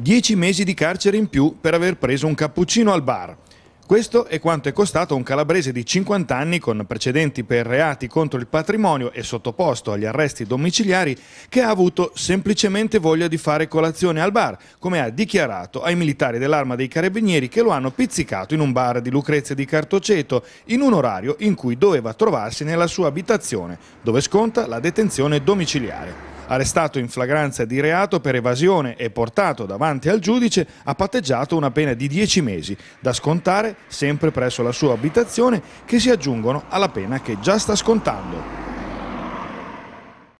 10 mesi di carcere in più per aver preso un cappuccino al bar. Questo è quanto è costato a un calabrese di 50 anni con precedenti per reati contro il patrimonio e sottoposto agli arresti domiciliari che ha avuto semplicemente voglia di fare colazione al bar, come ha dichiarato ai militari dell'arma dei carabinieri che lo hanno pizzicato in un bar di Lucrezia di Cartoceto in un orario in cui doveva trovarsi nella sua abitazione, dove sconta la detenzione domiciliare arrestato in flagranza di reato per evasione e portato davanti al giudice, ha patteggiato una pena di 10 mesi, da scontare sempre presso la sua abitazione, che si aggiungono alla pena che già sta scontando.